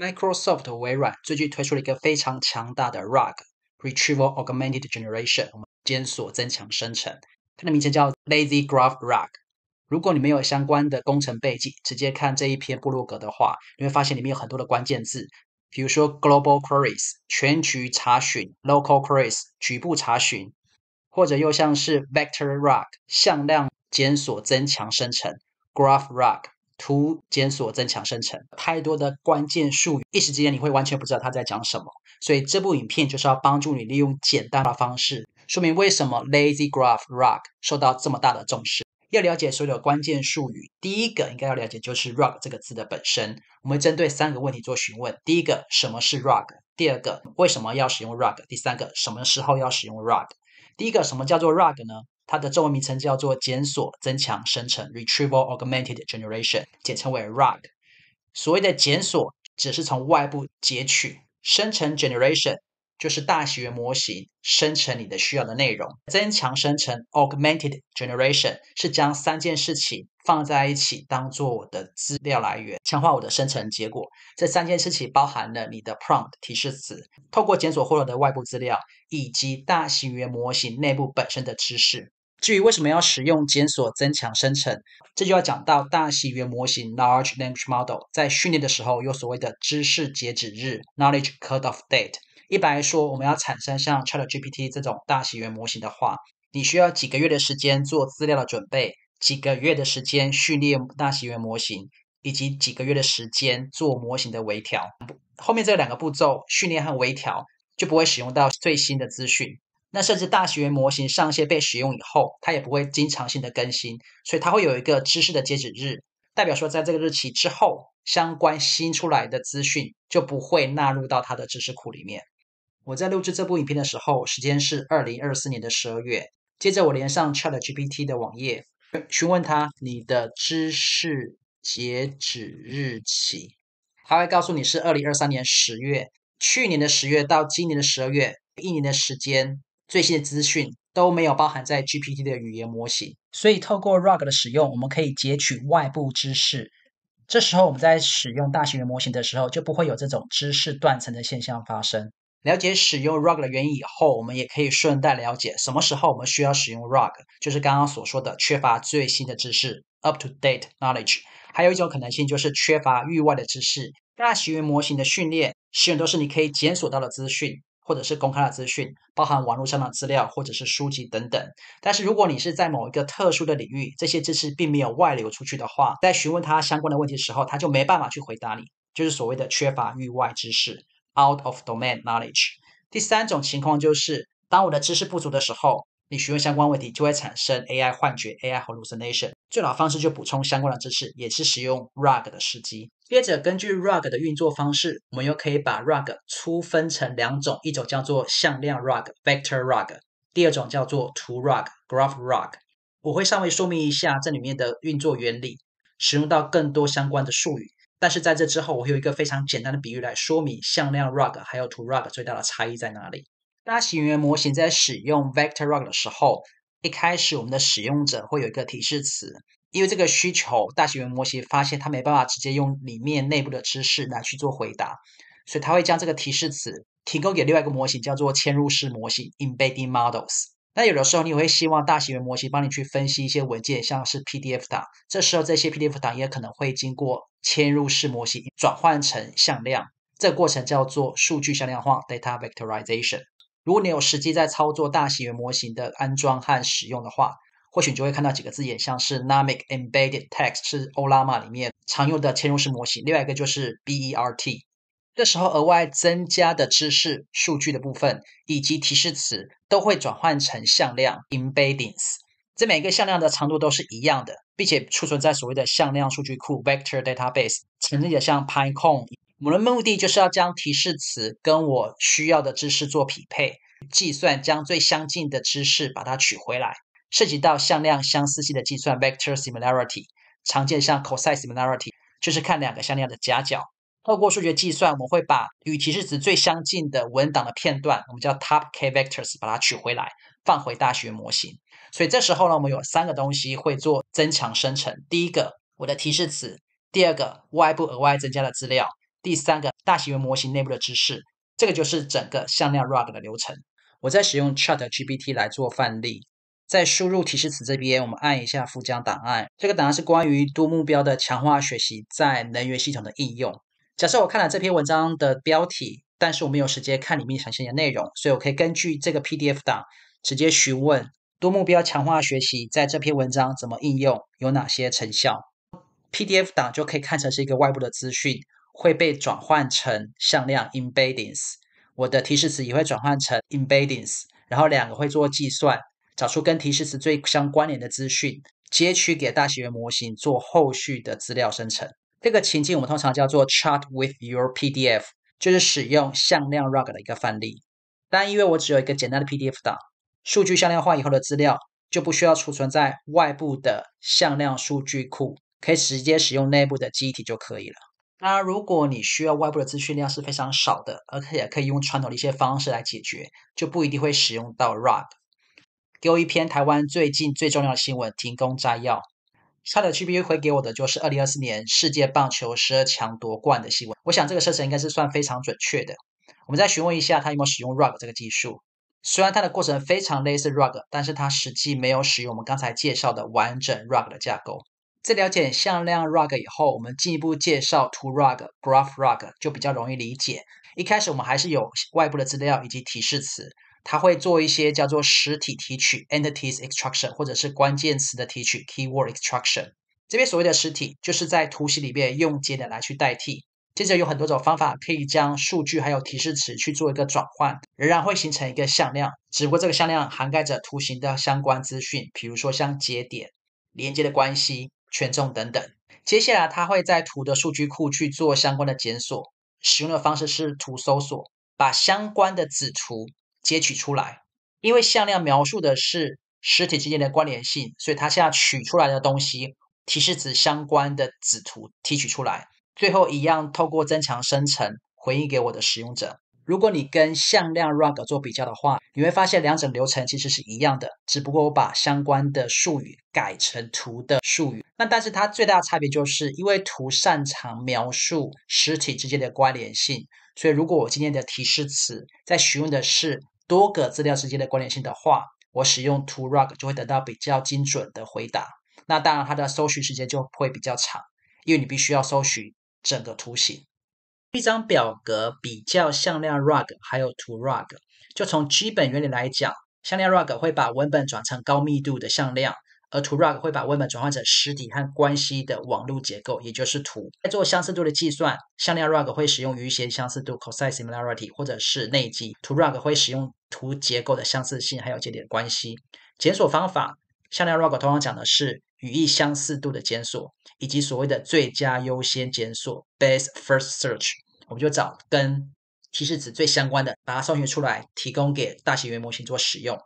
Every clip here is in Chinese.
Microsoft 微软最近推出了一个非常强大的 RAG Retrieval Augmented Generation 检索增强生成，它的名称叫 Lazy Graph RAG。如果你没有相关的工程背景，直接看这一篇布洛格的话，你会发现里面有很多的关键字，比如说 Global Queries 全局查询、Local Queries 局部查询，或者又像是 Vector RAG 向量检索增强生成、Graph RAG。图检索增强生成，太多的关键术语，一时之间你会完全不知道他在讲什么。所以这部影片就是要帮助你利用简单的方式，说明为什么 Lazy Graph r c g 受到这么大的重视。要了解所有的关键术语，第一个应该要了解就是 r c g 这个字的本身。我们针对三个问题做询问：第一个，什么是 r c g 第二个，为什么要使用 r c g 第三个，什么时候要使用 r c g 第一个，什么叫做 r c g 呢？它的中文名称叫做检索增强生成 （Retrieval Augmented Generation），简称为 RAG。所谓的检索只是从外部截取，生成 （Generation） 就是大型语言模型生成你的需要的内容。增强生成 （Augmented Generation） 是将三件事情放在一起，当做我的资料来源，强化我的生成结果。这三件事情包含了你的 prompt 提示词、透过检索获得的外部资料，以及大型语言模型内部本身的知识。至于为什么要使用检索增强生成，这就要讲到大西源模型 （Large Language Model） 在训练的时候有所谓的知识截止日 （Knowledge Cut-off Date）。一般来说，我们要产生像 ChatGPT 这种大西源模型的话，你需要几个月的时间做资料的准备，几个月的时间训练大西源模型，以及几个月的时间做模型的微调。后面这两个步骤，训练和微调，就不会使用到最新的资讯。那甚至大学模型上线被使用以后，它也不会经常性的更新，所以它会有一个知识的截止日，代表说在这个日期之后，相关新出来的资讯就不会纳入到它的知识库里面。我在录制这部影片的时候，时间是二零二四年的十二月。接着我连上 ChatGPT 的网页，询问它你的知识截止日期，它会告诉你是二零二三年十月，去年的十月到今年的十二月，一年的时间。最新的资讯都没有包含在 GPT 的语言模型，所以透过 RAG 的使用，我们可以截取外部知识。这时候我们在使用大型语言模型的时候，就不会有这种知识断层的现象发生。了解使用 RAG 的原因以后，我们也可以顺带了解什么时候我们需要使用 RAG，就是刚刚所说的缺乏最新的知识 （up-to-date knowledge）。还有一种可能性就是缺乏域外的知识。大型语言模型的训练，使用都是你可以检索到的资讯。或者是公开的资讯，包含网络上的资料或者是书籍等等。但是如果你是在某一个特殊的领域，这些知识并没有外流出去的话，在询问他相关的问题的时候，他就没办法去回答你，就是所谓的缺乏域外知识 （out of domain knowledge）。第三种情况就是，当我的知识不足的时候。你询问相关问题就会产生 AI 幻觉 （AI hallucination）。最好方式就补充相关的知识，也是使用 r u g 的时机。接着，根据 r u g 的运作方式，我们又可以把 r u g 粗分成两种：一种叫做向量 r u g v e c t o r r u g 第二种叫做图 r u g g r a p h r u g 我会稍微说明一下这里面的运作原理，使用到更多相关的术语。但是在这之后，我会有一个非常简单的比喻来说明向量 r u g 还有图 r u g 最大的差异在哪里。大型语言模型在使用 VectorRAG 的时候，一开始我们的使用者会有一个提示词，因为这个需求，大型语言模型发现它没办法直接用里面内部的知识来去做回答，所以它会将这个提示词提供给另外一个模型，叫做嵌入式模型 （Embedding Models）。那有的时候你也会希望大型语言模型帮你去分析一些文件，像是 PDF 档，这时候这些 PDF 档也可能会经过嵌入式模型转换成向量，这个过程叫做数据向量化 （Data Vectorization）。如果你有实际在操作大型模型的安装和使用的话，或许你就会看到几个字眼，像是 n a m i c Embedded Text 是欧拉玛里面常用的嵌入式模型，另外一个就是 BERT。这时候额外增加的知识数据的部分以及提示词都会转换成向量 embeddings。这每个向量的长度都是一样的，并且储存在所谓的向量数据库 vector database，成立的像 p y c o n 我们的目的就是要将提示词跟我需要的知识做匹配，计算将最相近的知识把它取回来，涉及到向量相似性的计算 （vector similarity），常见像 cosine similarity 就是看两个向量的夹角。透过数学计算，我们会把与提示词最相近的文档的片段，我们叫 top k vectors，把它取回来放回大学模型。所以这时候呢，我们有三个东西会做增强生成：第一个，我的提示词；第二个，外部额外增加的资料。第三个大型模型内部的知识，这个就是整个向量 RAG 的流程。我在使用 ChatGPT 来做范例，在输入提示词这边，我们按一下附加档案。这个档案是关于多目标的强化学习在能源系统的应用。假设我看了这篇文章的标题，但是我没有时间看里面详细的内容，所以我可以根据这个 PDF 档直接询问多目标强化学习在这篇文章怎么应用，有哪些成效。PDF 档就可以看成是一个外部的资讯。会被转换成向量 embeddings，我的提示词也会转换成 embeddings，然后两个会做计算，找出跟提示词最相关联的资讯，接取给大型模型做后续的资料生成。这个情境我们通常叫做 chat r with your PDF，就是使用向量 r u g 的一个范例。但因为我只有一个简单的 PDF 档，数据向量化以后的资料就不需要储存在外部的向量数据库，可以直接使用内部的机体就可以了。那如果你需要外部的资讯量是非常少的，而且也可以用传统的一些方式来解决，就不一定会使用到 RAG。给我一篇台湾最近最重要的新闻，停工摘要。它的 GPT 回给我的就是二零二四年世界棒球十二强夺冠的新闻。我想这个设置应该是算非常准确的。我们再询问一下，它有没有使用 RAG 这个技术？虽然它的过程非常类似 RAG，但是它实际没有使用我们刚才介绍的完整 RAG 的架构。在了解向量 r u g 以后，我们进一步介绍图 r u g Graph r u g 就比较容易理解。一开始我们还是有外部的资料以及提示词，它会做一些叫做实体提取 （Entity Extraction） 或者是关键词的提取 （Keyword Extraction）。这边所谓的实体就是在图形里面用节点来去代替。接着有很多种方法可以将数据还有提示词去做一个转换，仍然会形成一个向量，只不过这个向量涵盖着图形的相关资讯，比如说像节点连接的关系。权重等等，接下来它会在图的数据库去做相关的检索，使用的方式是图搜索，把相关的子图截取出来。因为向量描述的是实体之间的关联性，所以它现在取出来的东西提示子相关的子图提取出来，最后一样透过增强生成回应给我的使用者。如果你跟向量 r c g 做比较的话，你会发现两者流程其实是一样的，只不过我把相关的术语改成图的术语。那但是它最大的差别就是，因为图擅长描述实体之间的关联性，所以如果我今天的提示词在询问的是多个资料之间的关联性的话，我使用图 r c g 就会得到比较精准的回答。那当然它的搜寻时间就会比较长，因为你必须要搜寻整个图形。一张表格比较向量 r u g 还有图 r u g 就从基本原理来讲，向量 r u g 会把文本转成高密度的向量，而图 r u g 会把文本转换成实体和关系的网络结构，也就是图。在做相似度的计算，向量 r u g 会使用余弦相似度 （cosine similarity） 或者是内积，图 r u g 会使用图结构的相似性还有节点关系。检索方法，向量 r u g 通常讲的是语义相似度的检索。以及所谓的最佳优先检索 （best first search），我们就找跟提示词最相关的，把它搜寻出来，提供给大型语言模型做使用。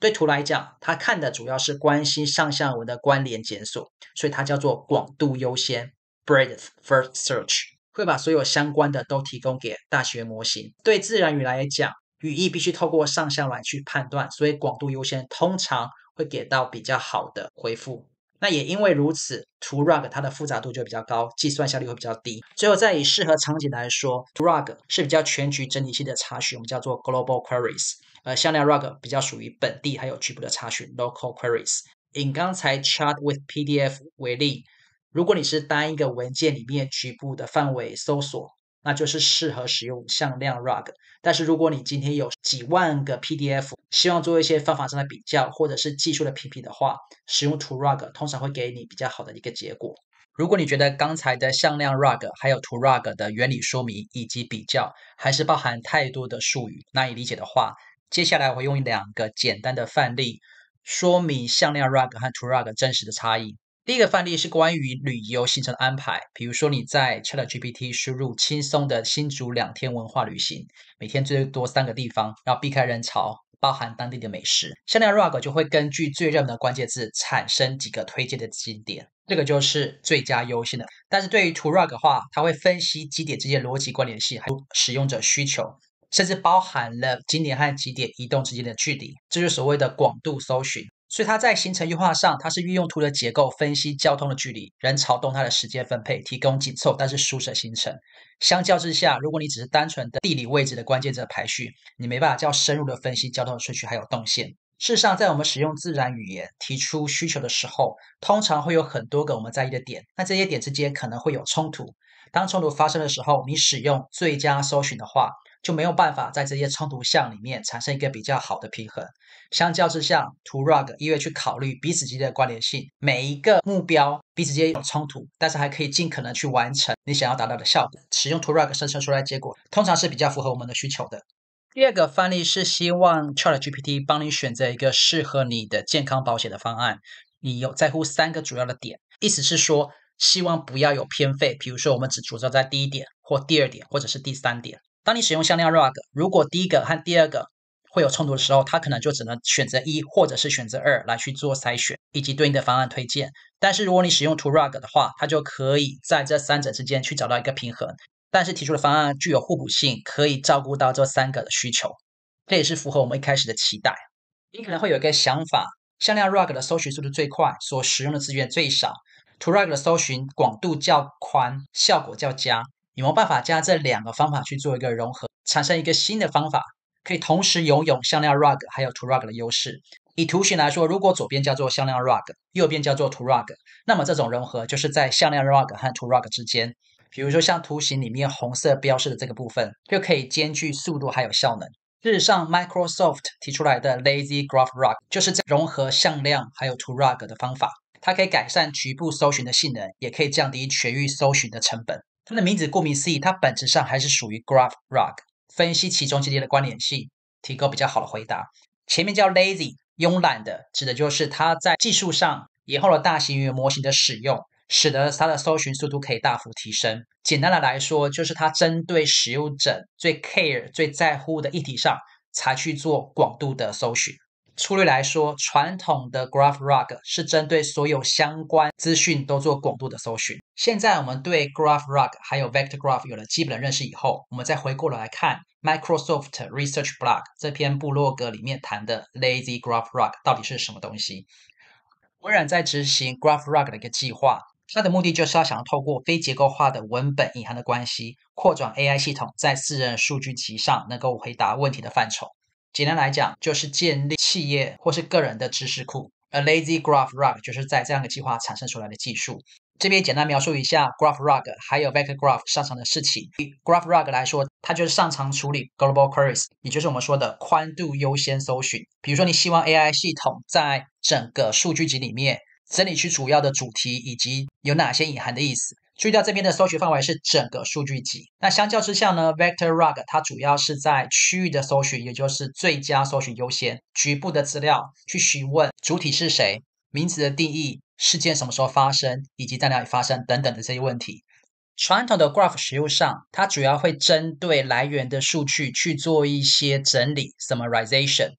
对图来讲，它看的主要是关心上下文的关联检索，所以它叫做广度优先 （breadth first search），会把所有相关的都提供给大型语言模型。对自然语来讲，语义必须透过上下文去判断，所以广度优先通常会给到比较好的回复。那也因为如此，图 r u g 它的复杂度就比较高，计算效率会比较低。最后再以适合场景来说，图 r u g 是比较全局整体性的查询，我们叫做 Global Queries。而向量 r u g 比较属于本地还有局部的查询，Local Queries。以刚才 Chart with PDF 为例，如果你是单一个文件里面局部的范围搜索。那就是适合使用向量 rug，但是如果你今天有几万个 PDF，希望做一些方法上的比较或者是技术的评比的话，使用图 rug 通常会给你比较好的一个结果。如果你觉得刚才的向量 rug 还有图 rug 的原理说明以及比较还是包含太多的术语难以理解的话，接下来我会用两个简单的范例说明向量 rug 和图 rug 真实的差异。第一个范例是关于旅游行程安排，比如说你在 ChatGPT 输入“轻松的新竹两天文化旅行，每天最多三个地方，然后避开人潮，包含当地的美食”，奈儿 r u g 就会根据最热门的关键字产生几个推荐的景点，这个就是最佳优先的。但是对于图 r u g 的话，它会分析景点之间逻辑关联性，还有使用者需求，甚至包含了景点和景点移动之间的距离，这就是所谓的广度搜寻。所以它在行程优化上，它是运用图的结构分析交通的距离、人潮动态的时间分配，提供紧凑但是舒适的行程。相较之下，如果你只是单纯的地理位置的关键者排序，你没办法较深入的分析交通的顺序还有动线。事实上，在我们使用自然语言提出需求的时候，通常会有很多个我们在意的点，那这些点之间可能会有冲突。当冲突发生的时候，你使用最佳搜寻的话。就没有办法在这些冲突项里面产生一个比较好的平衡。相较之下，ToRAG 因为去考虑彼此之间的关联性，每一个目标彼此间有冲突，但是还可以尽可能去完成你想要达到的效果。使用 ToRAG 生成出来结果，通常是比较符合我们的需求的。第二个范例是希望 ChatGPT 帮你选择一个适合你的健康保险的方案。你有在乎三个主要的点，意思是说希望不要有偏废，比如说我们只着重在第一点或第二点，或者是第三点。当你使用向量 RAG，如果第一个和第二个会有冲突的时候，它可能就只能选择一或者是选择二来去做筛选以及对应的方案推荐。但是如果你使用图 RAG 的话，它就可以在这三者之间去找到一个平衡，但是提出的方案具有互补性，可以照顾到这三个的需求，这也是符合我们一开始的期待。你可能会有一个想法：向量 RAG 的搜寻速度最快，所使用的资源最少；图 RAG 的搜寻广度较宽，效果较佳。有没有办法将这两个方法去做一个融合，产生一个新的方法，可以同时拥有向量 Rug 还有图 Rug 的优势？以图形来说，如果左边叫做向量 Rug，右边叫做图 Rug，那么这种融合就是在向量 Rug 和图 Rug 之间。比如说，像图形里面红色标示的这个部分，就可以兼具速度还有效能。日上 Microsoft 提出来的 Lazy Graph Rug，就是在融合向量还有图 Rug 的方法，它可以改善局部搜寻的性能，也可以降低全域搜寻的成本。它的名字顾名思义，它本质上还是属于 graph r c k 分析其中之间的关联性，提供比较好的回答。前面叫 lazy 懒的，指的就是它在技术上，以后的大型语言模型的使用，使得它的搜寻速度可以大幅提升。简单的来说，就是它针对使用者最 care 最在乎的议题上，才去做广度的搜寻。粗略来说，传统的 GraphRug 是针对所有相关资讯都做广度的搜寻。现在我们对 GraphRug 还有 VectorGraph 有了基本的认识以后，我们再回过头来看 Microsoft Research Blog 这篇部落格里面谈的 Lazy GraphRug 到底是什么东西？微软在执行 GraphRug 的一个计划，它的目的就是要想要透过非结构化的文本隐含的关系，扩展 AI 系统在私人数据集上能够回答问题的范畴。简单来讲，就是建立企业或是个人的知识库。A lazy graph rag 就是在这样的计划产生出来的技术。这边简单描述一下 graph rag 还有 vector graph 上场的事情。以 graph rag 来说，它就是擅长处理 global queries，也就是我们说的宽度优先搜寻。比如说，你希望 AI 系统在整个数据集里面整理出主要的主题，以及有哪些隐含的意思。注意到这边的搜寻范围是整个数据集，那相较之下呢，Vector r u g 它主要是在区域的搜寻，也就是最佳搜寻优先局部的资料去询问主体是谁、名词的定义、事件什么时候发生以及在哪里发生等等的这些问题。传统的 Graph 实用上，它主要会针对来源的数据去做一些整理 （Summarization）。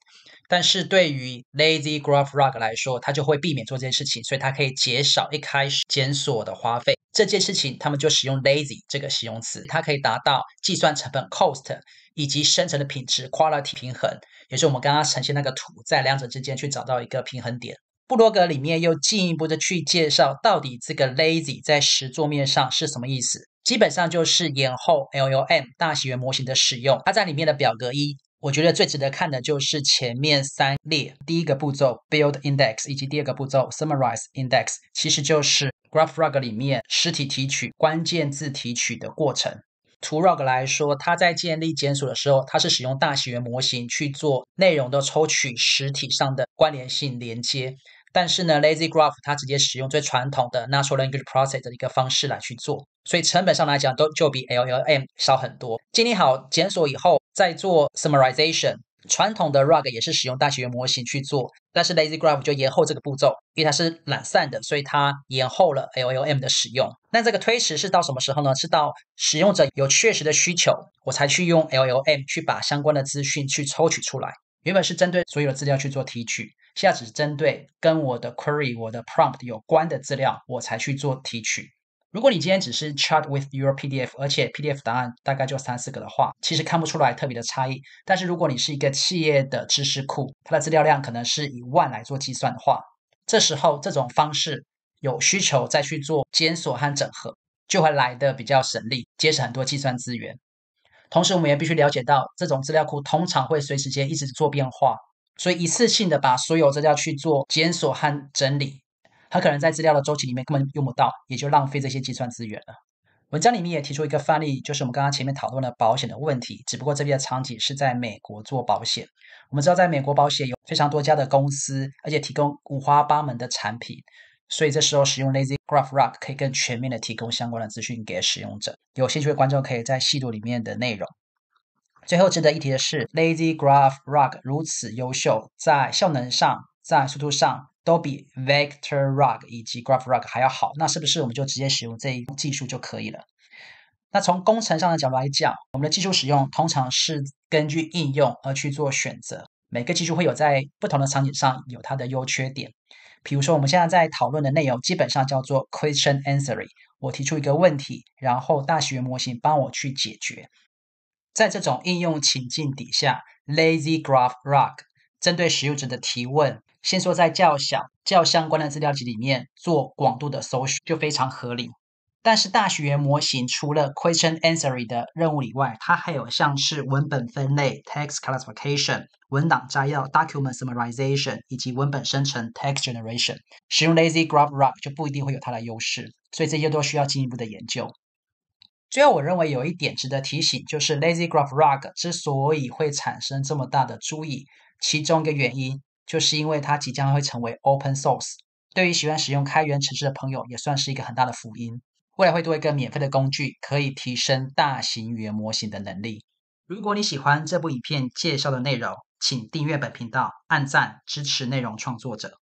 但是对于 Lazy g r a p h r c k 来说，它就会避免做这件事情，所以它可以减少一开始检索的花费。这件事情，他们就使用 Lazy 这个形容词，它可以达到计算成本 Cost 以及生成的品质 Quality 平衡，也是我们刚刚呈现那个图，在两者之间去找到一个平衡点。布罗格里面又进一步的去介绍，到底这个 Lazy 在实桌面上是什么意思？基本上就是延后 LLM 大型元模型的使用。它在里面的表格一。我觉得最值得看的就是前面三列，第一个步骤 build index，以及第二个步骤 summarize index，其实就是 GraphRAG 里面实体提取、关键字提取的过程。图 RAG 来说，它在建立检索的时候，它是使用大型元模型去做内容的抽取、实体上的关联性连接。但是呢，Lazy Graph 它直接使用最传统的 Natural Language p r o c e s s 的一个方式来去做，所以成本上来讲都就比 LLM 少很多。建立好检索以后再做 summarization，传统的 RAG 也是使用大学模型去做，但是 Lazy Graph 就延后这个步骤，因为它是懒散的，所以它延后了 LLM 的使用。那这个推迟是到什么时候呢？是到使用者有确实的需求，我才去用 LLM 去把相关的资讯去抽取出来。原本是针对所有的资料去做提取，现在只是针对跟我的 query、我的 prompt 有关的资料，我才去做提取。如果你今天只是 chat with your PDF，而且 PDF 答案大概就三四个的话，其实看不出来特别的差异。但是如果你是一个企业的知识库，它的资料量可能是以万来做计算的话，这时候这种方式有需求再去做检索和整合，就会来的比较省力，节省很多计算资源。同时，我们也必须了解到，这种资料库通常会随时间一直做变化，所以一次性的把所有资料去做检索和整理，很可能在资料的周期里面根本用不到，也就浪费这些计算资源了。文章里面也提出一个范例，就是我们刚刚前面讨论了保险的问题，只不过这边的场景是在美国做保险。我们知道，在美国保险有非常多家的公司，而且提供五花八门的产品。所以这时候使用 Lazy Graph r a k 可以更全面的提供相关的资讯给使用者。有兴趣的观众可以在细读里面的内容。最后值得一提的是，Lazy Graph r o c k 如此优秀，在效能上、在速度上都比 Vector r o c k 以及 Graph r o c k 还要好。那是不是我们就直接使用这一技术就可以了？那从工程上的角度来讲，我们的技术使用通常是根据应用而去做选择。每个技术会有在不同的场景上有它的优缺点，比如说我们现在在讨论的内容基本上叫做 question answering，我提出一个问题，然后大语言模型帮我去解决。在这种应用情境底下，lazy graph r o c k 针对使用者的提问，先说在较小、较相关的资料集里面做广度的搜寻，就非常合理。但是，大学模型除了 question a n s w e r 的任务以外，它还有像是文本分类 (text classification)、文档摘要 (document summarization) 以及文本生成 (text generation)。使用 Lazy g r a p h r c g 就不一定会有它的优势，所以这些都需要进一步的研究。最后，我认为有一点值得提醒，就是 Lazy g r a p h r c g 之所以会产生这么大的注意，其中一个原因就是因为它即将会成为 open source。对于喜欢使用开源程式的朋友，也算是一个很大的福音。未来会多一个免费的工具，可以提升大型语言模型的能力。如果你喜欢这部影片介绍的内容，请订阅本频道，按赞支持内容创作者。